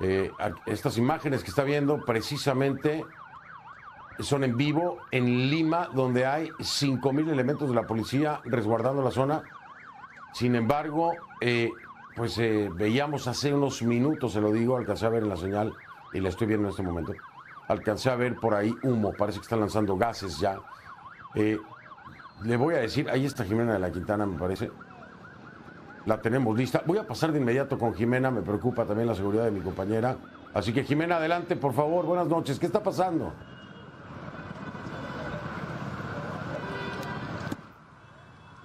Eh, estas imágenes que está viendo precisamente son en vivo en Lima, donde hay 5.000 elementos de la policía resguardando la zona. Sin embargo, eh, pues eh, veíamos hace unos minutos, se lo digo, alcancé a ver en la señal y la estoy viendo en este momento. Alcancé a ver por ahí humo, parece que están lanzando gases ya. le voy a decir, ahí está Jimena de la Quintana, me parece la tenemos lista. Voy a pasar de inmediato con Jimena, me preocupa también la seguridad de mi compañera. Así que Jimena, adelante, por favor, buenas noches. ¿Qué está pasando?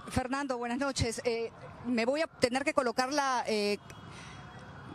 Fernando, buenas noches. Eh, me voy a tener que colocar la... Eh,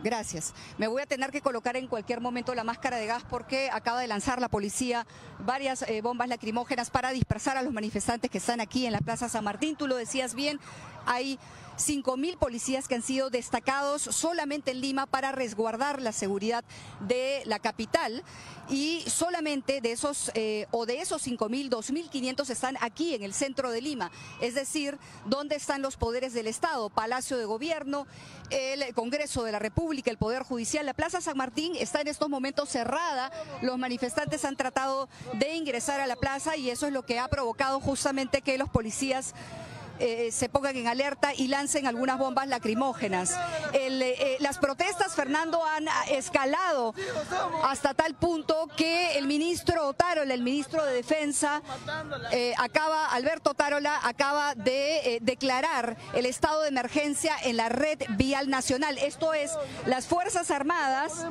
gracias. Me voy a tener que colocar en cualquier momento la máscara de gas porque acaba de lanzar la policía varias eh, bombas lacrimógenas para dispersar a los manifestantes que están aquí en la Plaza San Martín. Tú lo decías bien, hay 5.000 policías que han sido destacados solamente en Lima para resguardar la seguridad de la capital y solamente de esos eh, o de esos 5.000, 2.500 están aquí en el centro de Lima, es decir, donde están los poderes del Estado, Palacio de Gobierno, el Congreso de la República, el Poder Judicial, la Plaza San Martín está en estos momentos cerrada, los manifestantes han tratado de ingresar a la plaza y eso es lo que ha provocado justamente que los policías eh, eh, se pongan en alerta y lancen algunas bombas lacrimógenas. Eh, las protestas, Fernando, han ah, escalado hasta tal punto que el ministro Otárola, el ministro de Defensa, acaba, Alberto Otárola, acaba de declarar el estado de emergencia en la red vial nacional. Esto es, las Fuerzas Armadas,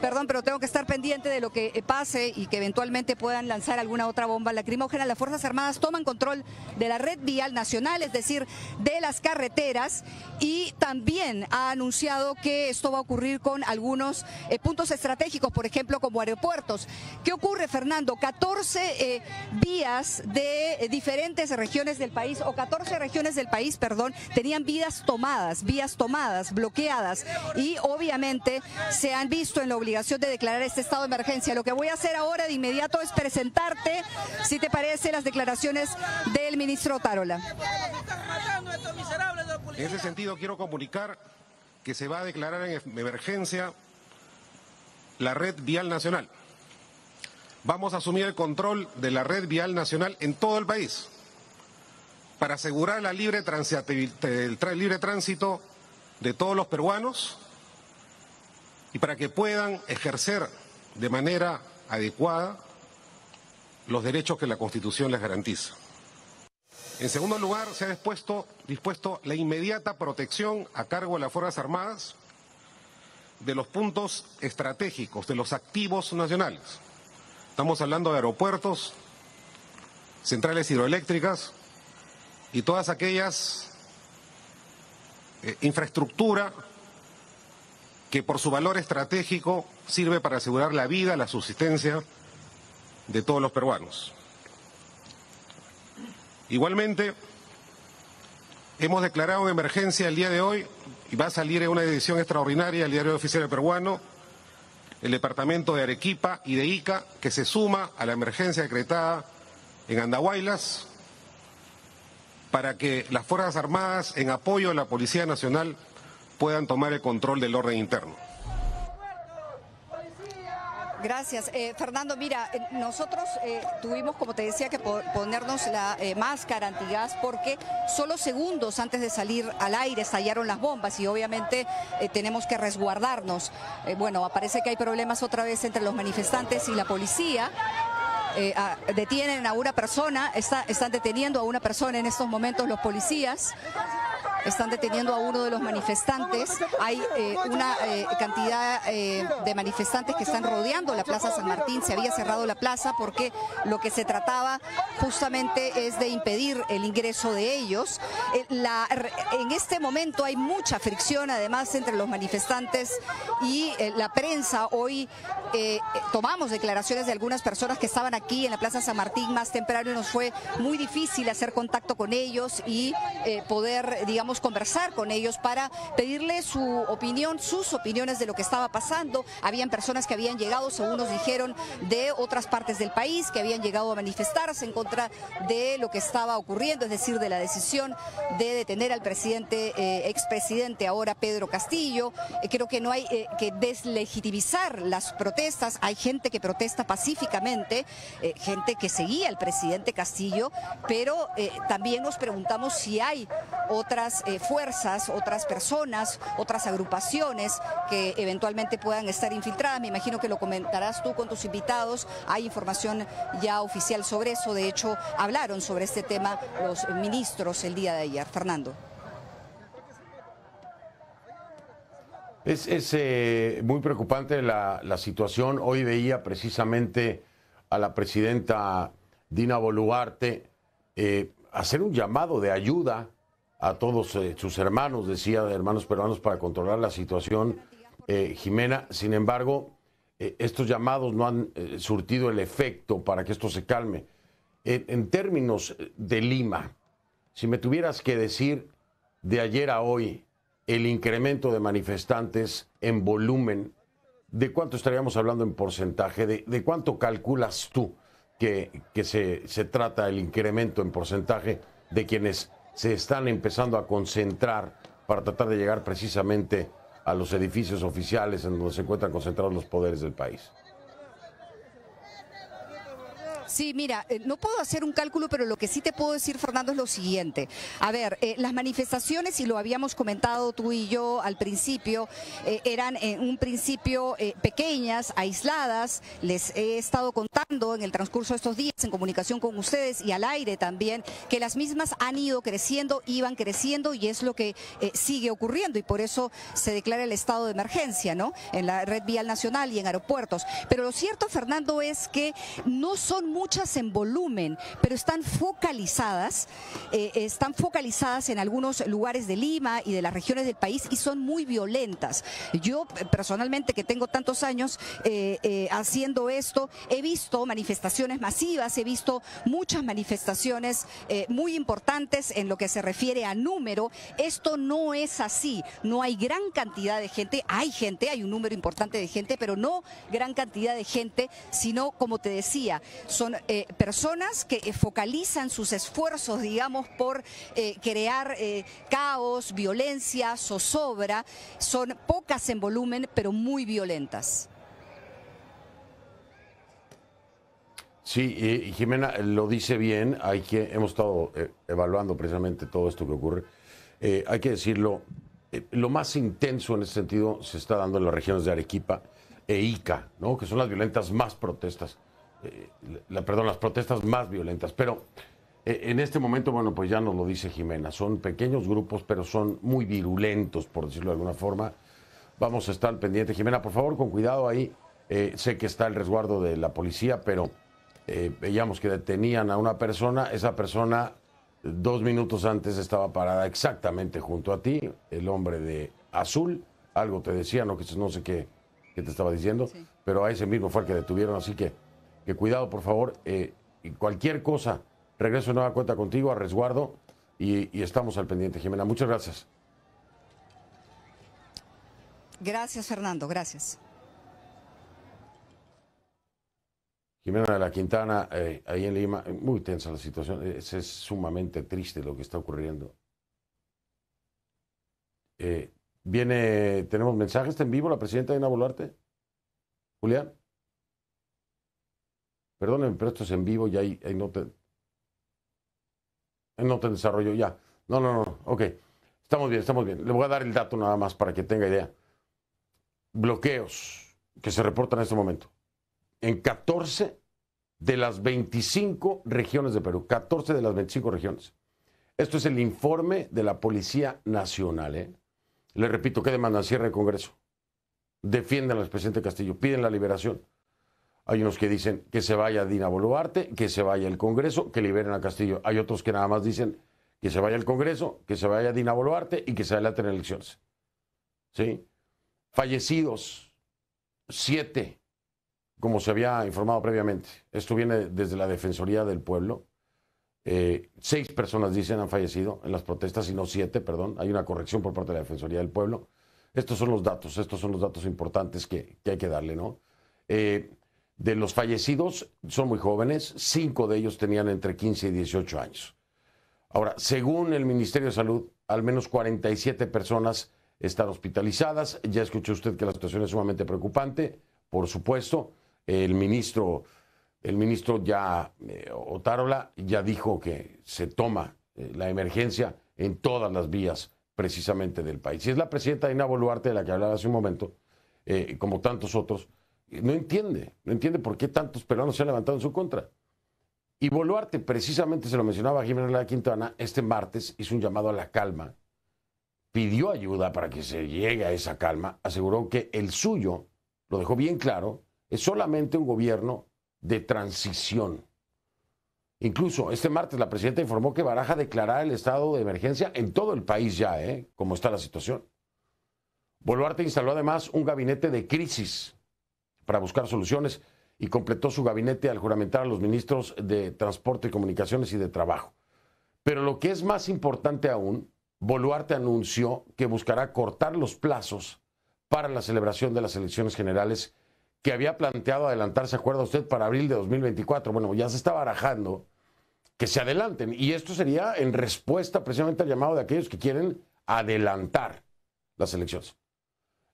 perdón, pero tengo que estar pendiente de lo que pase y que eventualmente puedan lanzar alguna otra bomba lacrimógena. Las Fuerzas Armadas toman control de la red vial nacional es decir, de las carreteras, y también ha anunciado que esto va a ocurrir con algunos eh, puntos estratégicos, por ejemplo, como aeropuertos. ¿Qué ocurre, Fernando? 14 eh, vías de eh, diferentes regiones del país, o 14 regiones del país, perdón, tenían vías tomadas, vías tomadas, bloqueadas, y obviamente se han visto en la obligación de declarar este estado de emergencia. Lo que voy a hacer ahora de inmediato es presentarte, si te parece, las declaraciones del ministro Tarola. En ese sentido, quiero comunicar que se va a declarar en emergencia la red vial nacional. Vamos a asumir el control de la red vial nacional en todo el país para asegurar la libre el libre tránsito de todos los peruanos y para que puedan ejercer de manera adecuada los derechos que la Constitución les garantiza. En segundo lugar, se ha dispuesto, la inmediata protección a cargo de las Fuerzas Armadas de los puntos estratégicos, de los activos nacionales. Estamos hablando de aeropuertos, centrales hidroeléctricas y todas aquellas infraestructuras eh, infraestructura que por su valor estratégico sirve para asegurar la vida, la subsistencia de todos los peruanos. Igualmente, hemos declarado en emergencia el día de hoy, y va a salir en una edición extraordinaria el diario oficial peruano, el departamento de Arequipa y de Ica, que se suma a la emergencia decretada en Andahuaylas, para que las Fuerzas Armadas, en apoyo a la Policía Nacional, puedan tomar el control del orden interno. Gracias. Eh, Fernando, mira, eh, nosotros eh, tuvimos, como te decía, que ponernos la máscara antigas porque solo segundos antes de salir al aire estallaron las bombas y obviamente tenemos que resguardarnos. bueno, aparece que hay problemas otra vez entre los manifestantes y la policía. Ah, detienen a una persona, están deteniendo a una persona en estos momentos los policías están deteniendo a uno de los manifestantes. Hay eh, una eh, cantidad eh, de manifestantes que están rodeando la Plaza San Martín. Se había cerrado la plaza porque lo que se trataba justamente es de impedir el ingreso de ellos. La, en este momento hay mucha fricción además entre los manifestantes y la prensa. Hoy tomamos declaraciones de algunas personas que estaban aquí en la Plaza San Martín más temprano nos fue muy difícil hacer contacto con ellos y poder, digamos, conversar con ellos para pedirle su opinión, sus opiniones de lo que estaba pasando. Habían personas que habían llegado, según nos dijeron, de otras partes del país, que habían llegado a manifestarse en contra de lo que estaba ocurriendo, es decir, de la decisión de detener al presidente, eh, expresidente ahora Pedro Castillo. Eh, creo que no hay eh, que deslegitimizar las protestas. Hay gente que protesta pacíficamente, gente que seguía al presidente Castillo, pero también nos preguntamos si hay otras eh, fuerzas, otras personas, otras agrupaciones que eventualmente puedan estar infiltradas. Me imagino que lo comentarás tú con tus invitados. Hay información ya oficial sobre eso. De hecho, hablaron sobre este tema los ministros el día de ayer. Fernando. Es, eh, muy preocupante la, situación. Hoy veía precisamente a la presidenta Dina Boluarte eh, hacer un llamado de ayuda a todos eh, sus hermanos, decía, hermanos peruanos, para controlar la situación, eh, Jimena. Sin embargo, eh, estos llamados no han surtido el efecto para que esto se calme. en términos de Lima, si me tuvieras que decir de ayer a hoy el incremento de manifestantes en volumen, ¿de cuánto estaríamos hablando en porcentaje? ¿De, cuánto calculas tú que, que se, se trata el incremento en porcentaje de quienes se están empezando a concentrar para tratar de llegar precisamente a los edificios oficiales en donde se encuentran concentrados los poderes del país. Sí, mira, eh, no puedo hacer un cálculo, pero lo que sí te puedo decir, Fernando, es lo siguiente. A ver, eh, las manifestaciones, y lo habíamos comentado tú y yo al principio, eh, eran en un principio pequeñas, aisladas. Les he estado contando en el transcurso de estos días, en comunicación con ustedes y al aire también, que las mismas han ido creciendo, iban creciendo y es lo que sigue ocurriendo y por eso se declara el estado de emergencia, ¿no? En la red vial nacional y en aeropuertos. Pero lo cierto, Fernando, es que no son muchas muchas en volumen, pero están focalizadas, eh, están focalizadas en algunos lugares de Lima y de las regiones del país y son muy violentas. Yo eh, personalmente, que tengo tantos años eh, haciendo esto, he visto manifestaciones masivas, he visto muchas manifestaciones muy importantes en lo que se refiere a número. Esto no es así, no hay gran cantidad de gente, hay gente, hay un número importante de gente, pero no gran cantidad de gente, sino, como te decía, son eh, personas que eh, focalizan sus esfuerzos, digamos, por eh, crear caos, violencia, zozobra. Son pocas en volumen, pero muy violentas. Sí, Jimena lo dice bien, hay que, hemos estado evaluando precisamente todo esto que ocurre. hay que decirlo, lo más intenso en ese sentido se está dando en las regiones de Arequipa e Ica, ¿no? que son las violentas más protestas. Eh, perdón, las protestas más violentas. Pero eh, en este momento, bueno, pues ya nos lo dice Jimena, son pequeños grupos, pero son muy virulentos, por decirlo de alguna forma. Vamos a estar pendiente. Jimena, por favor, con cuidado ahí. Eh, sé que está el resguardo de la policía, pero veíamos que detenían a una persona. Esa persona, dos minutos antes, estaba parada exactamente junto a ti, el hombre de azul. Algo te decía, no, no sé qué, te estaba diciendo, pero a ese mismo fue el que detuvieron, así que cuidado, por favor, eh, cualquier cosa, regreso nueva cuenta contigo, a resguardo, y, estamos al pendiente, Jimena. Muchas gracias. Gracias, Fernando, gracias. Jimena de la Quintana, eh, ahí en Lima, eh, muy tensa la situación, es, sumamente triste lo que está ocurriendo. viene, tenemos mensajes en vivo, la presidenta Dina Boluarte. Julián. Perdónenme, pero esto es en vivo y ahí, no te. no te desarrollo ya. No, no, no. Ok. Estamos bien, estamos bien. Le voy a dar el dato nada más para que tenga idea. Bloqueos que se reportan en este momento. En 14 de las 25 regiones de Perú. 14 de las 25 regiones. Esto es el informe de la Policía Nacional. ¿eh? Le repito, ¿qué demandan? Cierre el Congreso. Defienden al presidente Castillo. Piden la liberación. Hay unos que dicen que se vaya Dina Boluarte, que se vaya el Congreso, que liberen a Castillo. Hay otros que nada más dicen que se vaya el Congreso, que se vaya Dina Boluarte y que se tener elecciones. ¿Sí? Fallecidos, siete, como se había informado previamente. Esto viene desde la Defensoría del Pueblo. Eh, seis personas dicen han fallecido en las protestas y no siete, perdón. Hay una corrección por parte de la Defensoría del Pueblo. Estos son los datos, estos son los datos importantes que, que hay que darle, ¿no? Eh, de los fallecidos son muy jóvenes, cinco de ellos tenían entre 15 y 18 años. Ahora, según el Ministerio de Salud, al menos 47 personas están hospitalizadas. Ya escuchó usted que la situación es sumamente preocupante, por supuesto. El ministro, el ministro ya, eh, Otárola, ya dijo que se toma eh, la emergencia en todas las vías precisamente del país. Y es la presidenta Ina Boluarte, de la que hablaba hace un momento, eh, como tantos otros, no entiende, no entiende por qué tantos peruanos se han levantado en su contra. Y Boluarte, precisamente se lo mencionaba Jiménez La Quintana, este martes hizo un llamado a la calma, pidió ayuda para que se llegue a esa calma, aseguró que el suyo, lo dejó bien claro, es solamente un gobierno de transición. Incluso este martes la presidenta informó que baraja declarar el estado de emergencia en todo el país ya, ¿eh? como está la situación. Boluarte instaló además un gabinete de crisis para buscar soluciones y completó su gabinete al juramentar a los ministros de Transporte, y Comunicaciones y de Trabajo. Pero lo que es más importante aún, Boluarte anunció que buscará cortar los plazos para la celebración de las elecciones generales que había planteado adelantarse, acuerda usted, para abril de 2024. Bueno, ya se está barajando que se adelanten. Y esto sería en respuesta precisamente al llamado de aquellos que quieren adelantar las elecciones.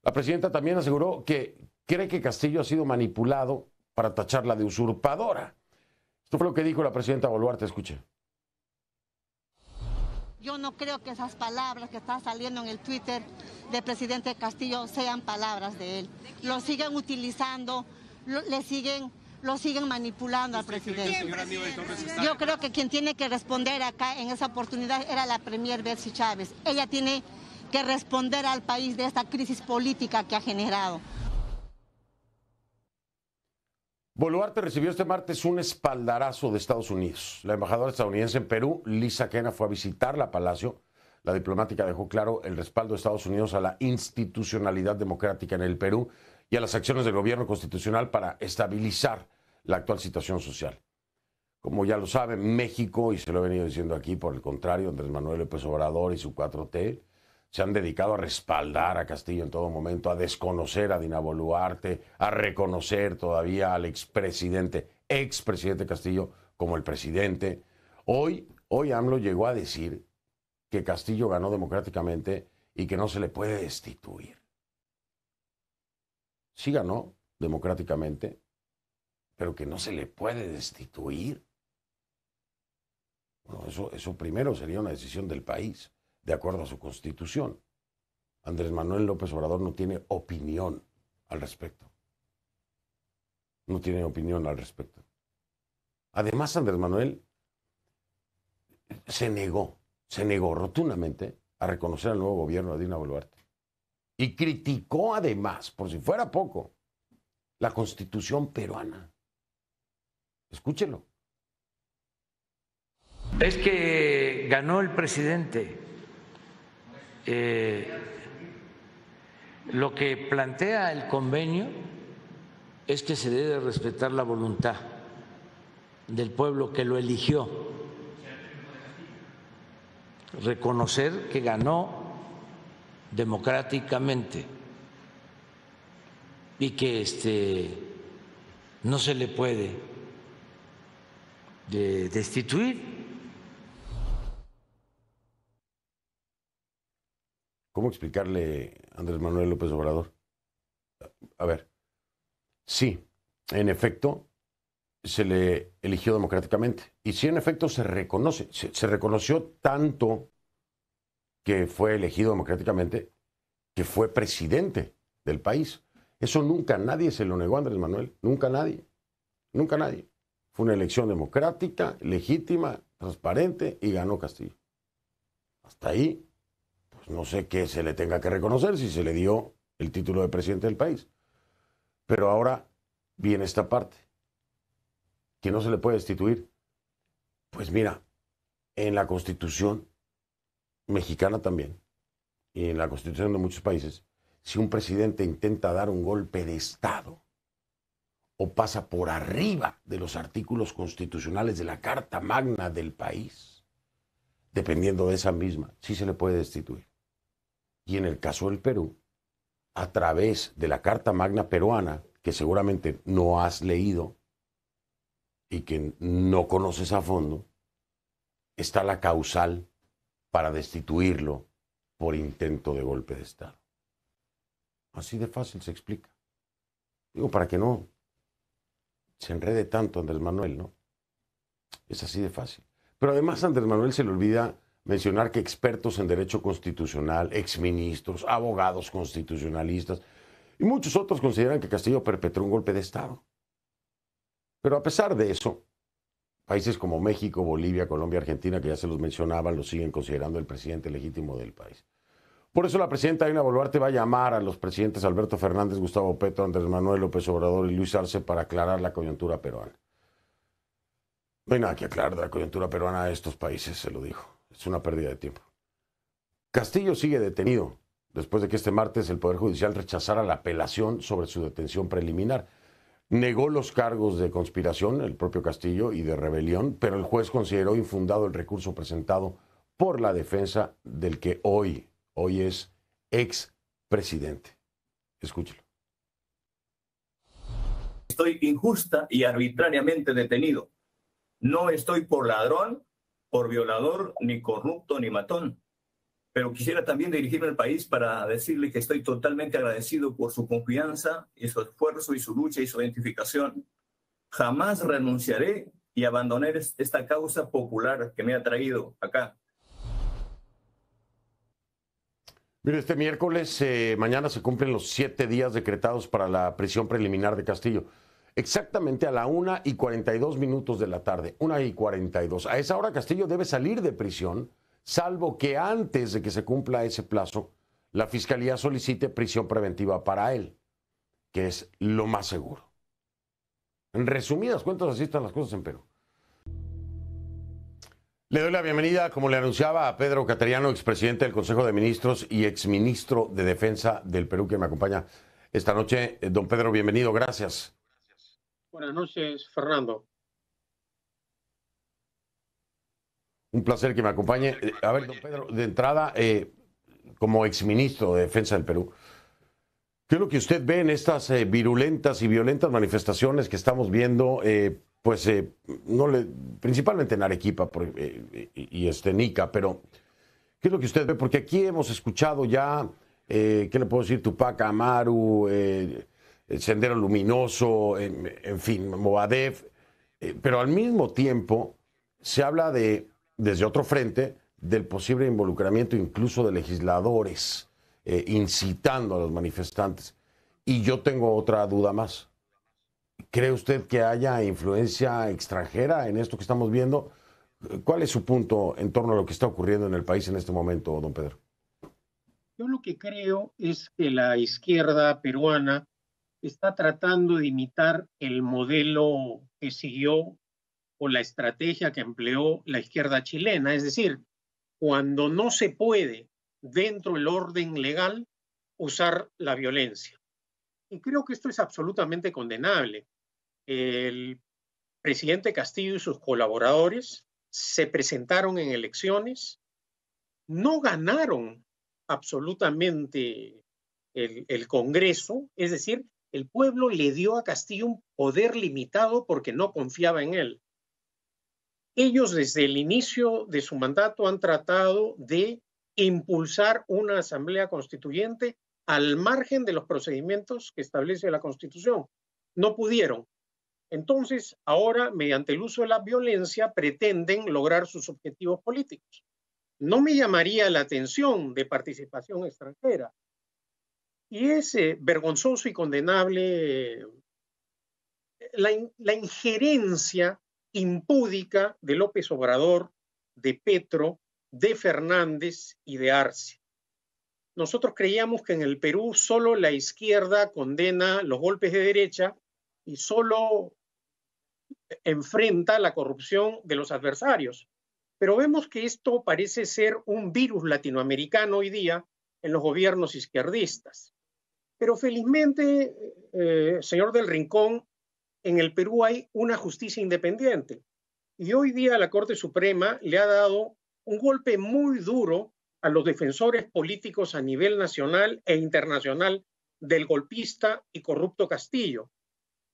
La presidenta también aseguró que cree que Castillo ha sido manipulado para tacharla de usurpadora. Esto fue lo que dijo la presidenta Boluarte, escuche. Yo no creo que esas palabras que están saliendo en el Twitter del presidente Castillo sean palabras de él. Lo siguen utilizando, le siguen, lo siguen manipulando al presidente. Yo creo que quien tiene que responder acá en esa oportunidad era la premier Betsy Chávez. Ella tiene que responder al país de esta crisis política que ha generado. Boluarte recibió este martes un espaldarazo de Estados Unidos. La embajadora estadounidense en Perú, Lisa Kena, fue a visitar la Palacio. La diplomática dejó claro el respaldo de Estados Unidos a la institucionalidad democrática en el Perú y a las acciones del gobierno constitucional para estabilizar la actual situación social. Como ya lo sabe, México, y se lo he venido diciendo aquí, por el contrario, Andrés Manuel López Obrador y su 4T se han dedicado a respaldar a Castillo en todo momento, a desconocer a Dina Boluarte, a reconocer todavía al expresidente, expresidente Castillo como el presidente. Hoy, hoy AMLO llegó a decir que Castillo ganó democráticamente y que no se le puede destituir. Sí ganó democráticamente, pero que no se le puede destituir. Bueno, eso primero sería una decisión del país de acuerdo a su constitución. Andrés Manuel López Obrador no tiene opinión al respecto. No tiene opinión al respecto. Además, Andrés Manuel se negó, se negó rotundamente a reconocer al nuevo gobierno de Dina Boluarte. Y criticó además, por si fuera poco, la constitución peruana. Escúchelo. Es que ganó el presidente eh, lo que plantea el convenio es que se debe respetar la voluntad del pueblo que lo eligió, reconocer que ganó democráticamente y que este, no se le puede eh, destituir ¿Cómo explicarle Andrés Manuel López Obrador? A ver, sí, en efecto, se le eligió democráticamente. Y sí, en efecto, se reconoce. Se, se reconoció tanto que fue elegido democráticamente que fue presidente del país. Eso nunca nadie se lo negó a Andrés Manuel. Nunca nadie. Nunca nadie. Fue una elección democrática, legítima, transparente y ganó Castillo. Hasta ahí pues, no sé qué se le tenga que reconocer si se le dio el título de presidente del país. Pero ahora viene esta parte, que no se le puede destituir. Pues mira, en la constitución mexicana también, y en la constitución de muchos países, si un presidente intenta dar un golpe de Estado o pasa por arriba de los artículos constitucionales de la Carta Magna del país, dependiendo de esa misma, sí se le puede destituir. Y en el caso del Perú, a través de la Carta Magna Peruana, que seguramente no has leído y que no conoces a fondo, está la causal para destituirlo por intento de golpe de Estado. Así de fácil se explica. Digo, para que no se enrede tanto Andrés Manuel, ¿no? Es así de fácil. Pero además Andrés Manuel se le olvida mencionar que expertos en derecho constitucional, exministros, abogados constitucionalistas y muchos otros consideran que Castillo perpetró un golpe de Estado. Pero a pesar de eso, países como México, Bolivia, Colombia, Argentina, que ya se los mencionaban, lo siguen considerando el presidente legítimo del país. Por eso la presidenta Aina Boluarte va a llamar a los presidentes Alberto Fernández, Gustavo Petro, Andrés Manuel López Obrador y Luis Arce para aclarar la coyuntura peruana. No hay nada que aclarar de la coyuntura peruana a estos países, se lo dijo es una pérdida de tiempo. Castillo sigue detenido después de que este martes el Poder Judicial rechazara la apelación sobre su detención preliminar. Negó los cargos de conspiración, el propio Castillo, y de rebelión, pero el juez consideró infundado el recurso presentado por la defensa del que hoy, hoy es ex presidente. Escúchelo. Estoy injusta y arbitrariamente detenido. No estoy por ladrón por violador, ni corrupto, ni matón. Pero quisiera también dirigirme al país para decirle que estoy totalmente agradecido por su confianza y su esfuerzo y su lucha y su identificación. Jamás renunciaré y abandonaré esta causa popular que me ha traído acá. Mire, este miércoles, eh, mañana se cumplen los siete días decretados para la prisión preliminar de Castillo exactamente a la 1 y 42 minutos de la tarde, 1 y 42. A esa hora Castillo debe salir de prisión, salvo que antes de que se cumpla ese plazo, la Fiscalía solicite prisión preventiva para él, que es lo más seguro. En resumidas cuentas, así están las cosas en Perú. Le doy la bienvenida, como le anunciaba, a Pedro Cateriano, expresidente del Consejo de Ministros y exministro de Defensa del Perú, que me acompaña esta noche. Eh, don Pedro, bienvenido, gracias. Buenas noches, Fernando. Un placer que me acompañe. A ver, don Pedro, de entrada, eh, como exministro de Defensa del Perú, ¿qué es lo que usted ve en estas eh, virulentas y violentas manifestaciones que estamos viendo? Eh, pues no le, principalmente en Arequipa y Estenica, pero ¿qué es lo que usted ve? Porque aquí hemos escuchado ya, ¿qué le puedo decir? Tupac Amaru, el Sendero Luminoso, en, fin, Movadef, eh, pero al mismo tiempo se habla de, desde otro frente, del posible involucramiento incluso de legisladores eh, incitando a los manifestantes. Y yo tengo otra duda más. ¿Cree usted que haya influencia extranjera en esto que estamos viendo? ¿Cuál es su punto en torno a lo que está ocurriendo en el país en este momento, don Pedro? Yo lo que creo es que la izquierda peruana está tratando de imitar el modelo que siguió o la estrategia que empleó la izquierda chilena. Es decir, cuando no se puede dentro del orden legal usar la violencia. Y creo que esto es absolutamente condenable. El presidente Castillo y sus colaboradores se presentaron en elecciones, no ganaron absolutamente el, el Congreso, es decir, el pueblo le dio a Castillo un poder limitado porque no confiaba en él. Ellos desde el inicio de su mandato han tratado de impulsar una asamblea constituyente al margen de los procedimientos que establece la Constitución. No pudieron. Entonces, ahora, mediante el uso de la violencia, pretenden lograr sus objetivos políticos. No me llamaría la atención de participación extranjera, y es eh, vergonzoso y condenable eh, la, la, injerencia impúdica de López Obrador, de Petro, de Fernández y de Arce. Nosotros creíamos que en el Perú solo la izquierda condena los golpes de derecha y solo enfrenta la corrupción de los adversarios. Pero vemos que esto parece ser un virus latinoamericano hoy día en los gobiernos izquierdistas. Pero felizmente, eh, señor del Rincón, en el Perú hay una justicia independiente. Y hoy día la Corte Suprema le ha dado un golpe muy duro a los defensores políticos a nivel nacional e internacional del golpista y corrupto Castillo.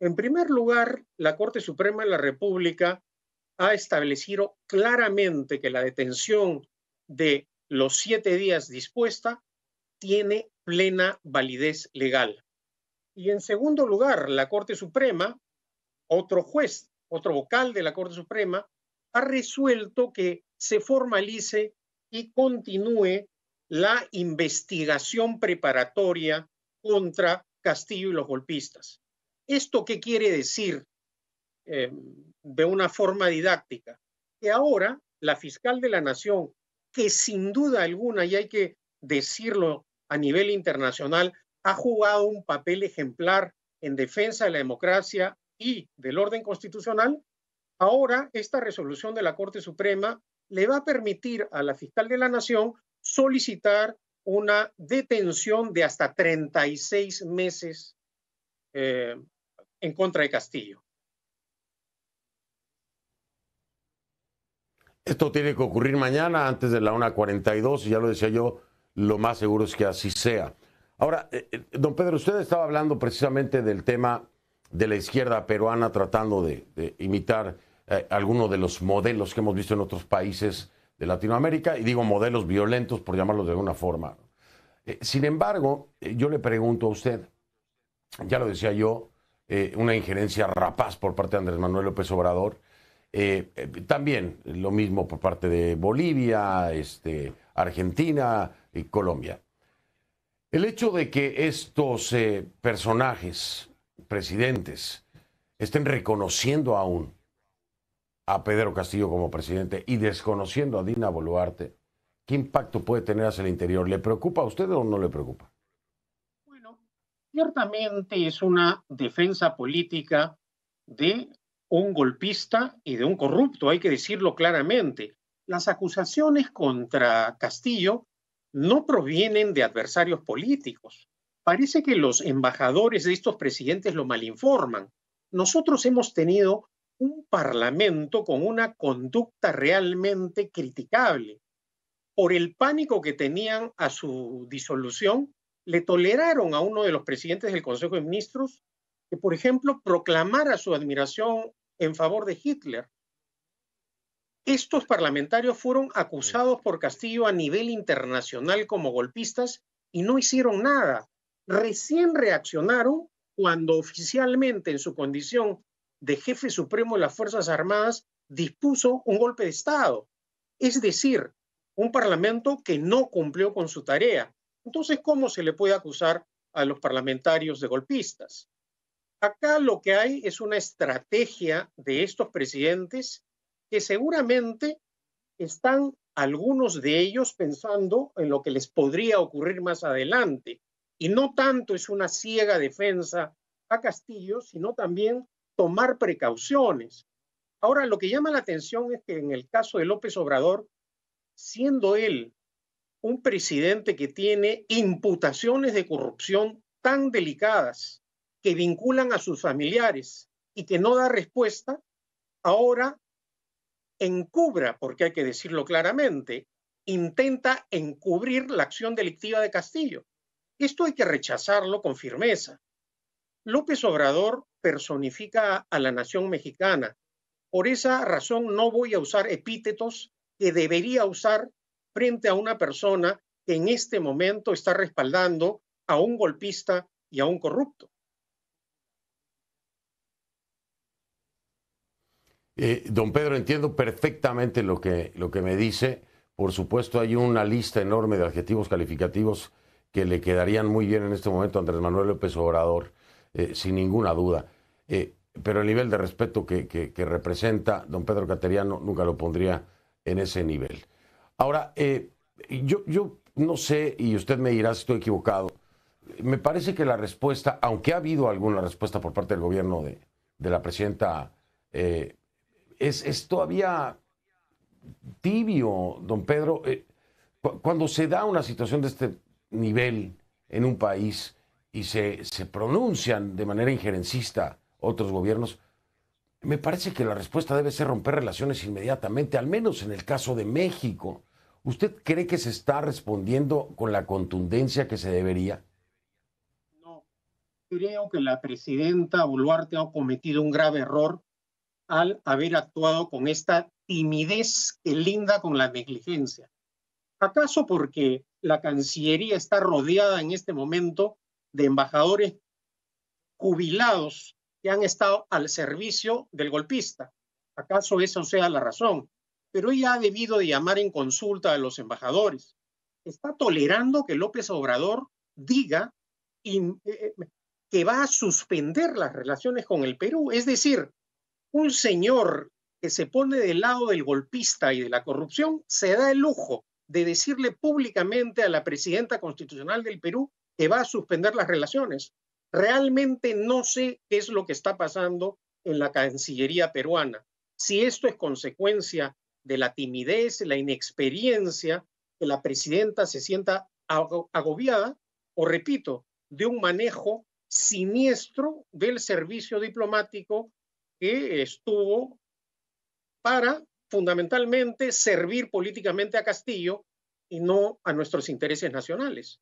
En primer lugar, la Corte Suprema de la República ha establecido claramente que la detención de los siete días dispuesta tiene plena validez legal. Y en segundo lugar, la Corte Suprema, otro juez, otro vocal de la Corte Suprema, ha resuelto que se formalice y continúe la investigación preparatoria contra Castillo y los golpistas. ¿Esto qué quiere decir em, de una forma didáctica? Que ahora la fiscal de la nación, que sin duda alguna, y hay que decirlo a nivel internacional ha jugado un papel ejemplar en defensa de la democracia y del orden constitucional, ahora esta resolución de la Corte Suprema le va a permitir a la fiscal de la Nación solicitar una detención de hasta 36 meses eh, en contra de Castillo. Esto tiene que ocurrir mañana antes de la 1.42, ya lo decía yo, lo más seguro es que así sea. Ahora, eh, eh, don Pedro, usted estaba hablando precisamente del tema de la izquierda peruana tratando de, imitar eh, algunos de los modelos que hemos visto en otros países de Latinoamérica, y digo modelos violentos por llamarlos de alguna forma. sin embargo, yo le pregunto a usted, ya lo decía yo, una injerencia rapaz por parte de Andrés Manuel López Obrador, también lo mismo por parte de Bolivia, este, Argentina, Colombia. El hecho de que estos eh, personajes, presidentes, estén reconociendo aún a Pedro Castillo como presidente y desconociendo a Dina Boluarte, ¿qué impacto puede tener hacia el interior? ¿Le preocupa a usted o no le preocupa? Bueno, ciertamente es una defensa política de un golpista y de un corrupto, hay que decirlo claramente. Las acusaciones contra Castillo no provienen de adversarios políticos. Parece que los embajadores de estos presidentes lo malinforman. Nosotros hemos tenido un parlamento con una conducta realmente criticable. Por el pánico que tenían a su disolución, le toleraron a uno de los presidentes del Consejo de Ministros que, por ejemplo, proclamara su admiración en favor de Hitler. Estos parlamentarios fueron acusados por Castillo a nivel internacional como golpistas y no hicieron nada. Recién reaccionaron cuando oficialmente en su condición de jefe supremo de las Fuerzas Armadas dispuso un golpe de Estado. Es decir, un parlamento que no cumplió con su tarea. Entonces, ¿cómo se le puede acusar a los parlamentarios de golpistas? Acá lo que hay es una estrategia de estos presidentes que seguramente están algunos de ellos pensando en lo que les podría ocurrir más adelante. Y no tanto es una ciega defensa a Castillo, sino también tomar precauciones. Ahora, lo que llama la atención es que en el caso de López Obrador, siendo él un presidente que tiene imputaciones de corrupción tan delicadas que vinculan a sus familiares y que no da respuesta, ahora encubra, porque hay que decirlo claramente, intenta encubrir la acción delictiva de Castillo. Esto hay que rechazarlo con firmeza. López Obrador personifica a la nación mexicana. Por esa razón no voy a usar epítetos que debería usar frente a una persona que en este momento está respaldando a un golpista y a un corrupto. Eh, don Pedro, entiendo perfectamente lo que, lo que me dice. Por supuesto, hay una lista enorme de adjetivos calificativos que le quedarían muy bien en este momento a Andrés Manuel López Obrador, eh, sin ninguna duda. Eh, pero el nivel de respeto que, que, representa don Pedro Cateriano nunca lo pondría en ese nivel. Ahora, yo, yo no sé, y usted me dirá si estoy equivocado, me parece que la respuesta, aunque ha habido alguna respuesta por parte del gobierno de, de la presidenta es, todavía tibio, don Pedro. Eh, cuando se da una situación de este nivel en un país y se, se pronuncian de manera injerencista otros gobiernos, me parece que la respuesta debe ser romper relaciones inmediatamente, al menos en el caso de México. ¿Usted cree que se está respondiendo con la contundencia que se debería? No. Creo que la presidenta Boluarte ha cometido un grave error al haber actuado con esta timidez que linda con la negligencia. ¿Acaso porque la Cancillería está rodeada en este momento de embajadores jubilados que han estado al servicio del golpista? ¿Acaso esa sea la razón? Pero ella ha debido de llamar en consulta a los embajadores. Está tolerando que López Obrador diga eh, eh, que va a suspender las relaciones con el Perú. Es decir, un señor que se pone del lado del golpista y de la corrupción se da el lujo de decirle públicamente a la presidenta constitucional del Perú que va a suspender las relaciones. Realmente no sé qué es lo que está pasando en la Cancillería peruana. Si esto es consecuencia de la timidez, la inexperiencia, que la presidenta se sienta agobiada, o repito, de un manejo siniestro del servicio diplomático que estuvo para fundamentalmente servir políticamente a Castillo y no a nuestros intereses nacionales.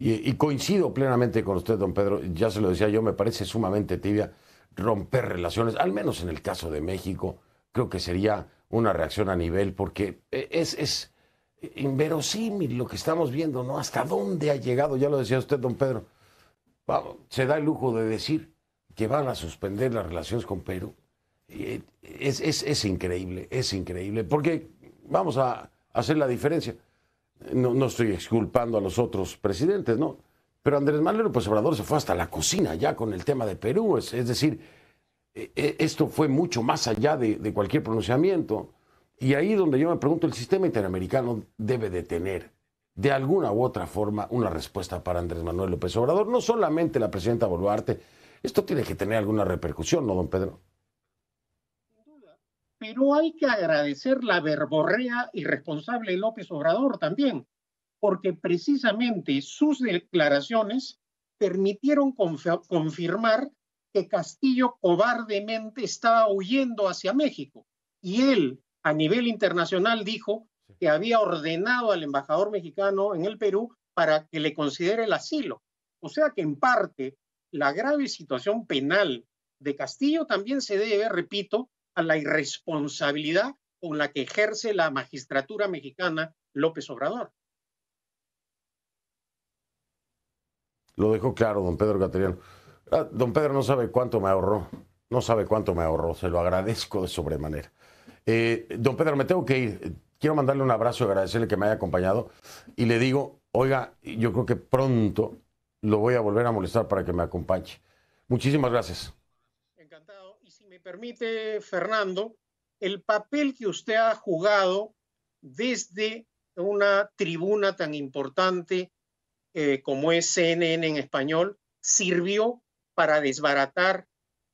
Y, coincido plenamente con usted, don Pedro, ya se lo decía yo, me parece sumamente tibia romper relaciones, al menos en el caso de México, creo que sería una reacción a nivel, porque e, es, es inverosímil lo que estamos viendo, ¿no? Hasta dónde ha llegado, ya lo decía usted, don Pedro, se da el lujo de decir que van a suspender las relaciones con Perú. Eh, es, es, increíble, es increíble, porque vamos a hacer la diferencia. No, estoy exculpando a los otros presidentes, ¿no? Pero Andrés Manuel pues Obrador se fue hasta la cocina ya con el tema de Perú, es, decir, eh, eh, esto fue mucho más allá de, cualquier pronunciamiento. Y ahí donde yo me pregunto, el sistema interamericano debe de tener de alguna u otra forma una respuesta para Andrés Manuel López Obrador. No solamente la presidenta Boluarte, esto tiene que tener alguna repercusión, ¿no, don Pedro? Pero hay que agradecer la verborrea irresponsable de López Obrador también, porque precisamente sus declaraciones permitieron confirmar que Castillo cobardemente estaba huyendo hacia México. Y él, a nivel internacional, dijo que había ordenado al embajador mexicano en el Perú para que le considere el asilo. O sea que en parte la grave situación penal de Castillo también se debe, repito, a la irresponsabilidad con la que ejerce la magistratura mexicana López Obrador. Lo dejó claro, don Pedro Gateriano. Ah, don Pedro no sabe cuánto me ahorró, no sabe cuánto me ahorró, se lo agradezco de sobremanera. Eh, don Pedro, me tengo que ir quiero mandarle un abrazo, y agradecerle que me haya acompañado y le digo, oiga, yo creo que pronto lo voy a volver a molestar para que me acompañe. Muchísimas gracias. Encantado. Y si me permite, Fernando, el papel que usted ha jugado desde una tribuna tan importante eh, como es CNN en español, sirvió para desbaratar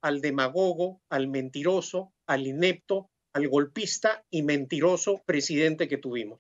al demagogo, al mentiroso, al inepto al golpista y mentiroso presidente que tuvimos.